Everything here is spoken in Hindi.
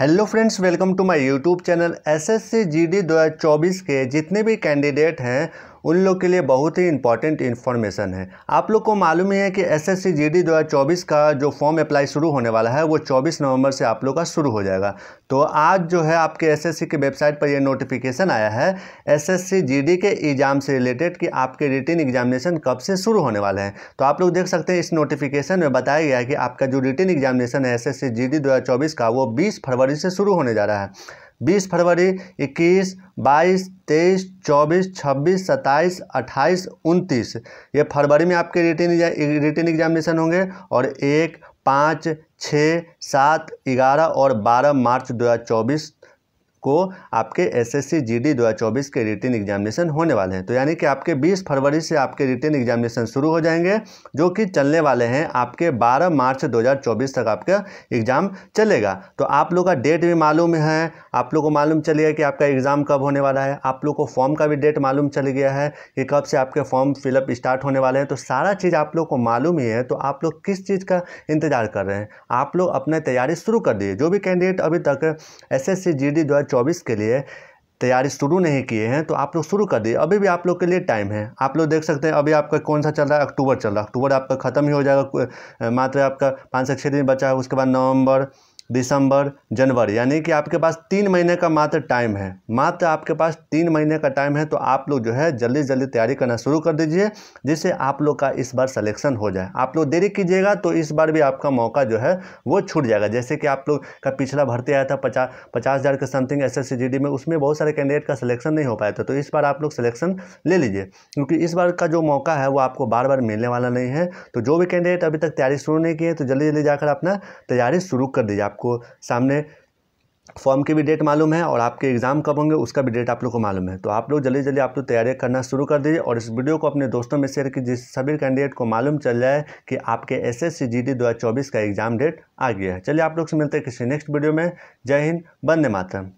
hello friends welcome to my YouTube channel S S C G D 2024 के जितने भी कैंडिडेट हैं उन लोग के लिए बहुत ही इंपॉर्टेंट इन्फॉर्मेशन है आप लोग को मालूम ही है कि एस एस सी 2024 का जो फॉर्म अप्लाई शुरू होने वाला है वो 24 नवंबर से आप लोग का शुरू हो जाएगा तो आज जो है आपके सी की वेबसाइट पर यह नोटिफिकेशन आया है जी डी के एग्ज़ाम से रिलेटेड कि आपके रिटिन एग्जामिनेशन कब से शुरू होने वाले हैं तो आप लोग देख सकते हैं इस नोटिफिकेशन में बताया गया है कि आपका जो रिटिन एग्जामिनेशन है एस एस सी जी का वो बीस फरवरी से शुरू होने जा रहा है बीस फरवरी इक्कीस बाईस तेईस चौबीस छब्बीस सत्ताईस अट्ठाईस उनतीस ये फरवरी में आपके रिटर्न रिटर्न एग्जामिनेशन होंगे और एक पाँच छः सात ग्यारह और बारह मार्च दो हज़ार चौबीस को आपके एसएससी जीडी 2024 के रिटर्न एग्जामिनेशन होने वाले हैं तो यानी कि आपके 20 फरवरी से आपके रिटर्न एग्जामिनेशन शुरू हो जाएंगे जो कि चलने वाले हैं आपके 12 मार्च 2024 तक आपका एग्ज़ाम चलेगा तो आप लोग का डेट भी मालूम है आप लोग को मालूम चलेगा कि आपका एग्ज़ाम कब होने वाला है आप लोग को फॉर्म का भी डेट मालूम चल गया है कि कब से आपके फॉर्म फिलअप स्टार्ट होने वाले हैं तो सारा चीज़ आप लोग को मालूम ही है तो आप लोग किस चीज़ का इंतज़ार कर रहे हैं आप लोग अपने तैयारी शुरू कर दिए जो भी कैंडिडेट अभी तक एस एस सी 2024 के लिए तैयारी शुरू नहीं किए हैं तो आप लोग शुरू कर दिए अभी भी आप लोग के लिए टाइम है आप लोग देख सकते हैं अभी आपका कौन सा चल रहा है अक्टूबर चल रहा है अक्टूबर आपका ख़त्म ही हो जाएगा मात्र आपका पाँच से छः दिन बचा है उसके बाद नवंबर दिसंबर जनवरी यानी कि आपके पास तीन महीने का मात्र टाइम है मात्र आपके पास तीन महीने का टाइम है तो आप लोग जो है जल्दी जल्दी तैयारी करना शुरू कर दीजिए जिससे आप लोग का इस बार सलेक्शन हो जाए आप लोग देरी कीजिएगा तो इस बार भी आपका मौका जो है वो छूट जाएगा जैसे कि आप लोग का पिछला भर्ती आया था पचास पचास हज़ार के समथिंग एस एस में उसमें बहुत सारे कैंडिडेट का सलेक्शन नहीं हो पाया था तो इस बार आप लोग सलेक्शन ले लीजिए क्योंकि इस बार का जो मौका है वो आपको बार बार मिलने वाला नहीं है तो जो भी कैंडिडेट अभी तक तैयारी शुरू नहीं किए तो जल्दी जल्दी जाकर अपना तैयारी शुरू कर दीजिए आप आपको सामने फॉर्म की भी डेट मालूम है और आपके एग्ज़ाम कब होंगे उसका भी डेट आप लोग को मालूम है तो आप लोग जल्दी जल्दी आप लोग तैयारी करना शुरू कर दीजिए और इस वीडियो को अपने दोस्तों में शेयर कीजिए सभी कैंडिडेट को मालूम चल जाए कि आपके S S C G D दो हज़ार चौबीस का एग्ज़ाम डेट आ गया है चलिए आप लोग से मिलते हैं किसी नेक्स्ट वीडियो में जय हिंद वंदे मातरम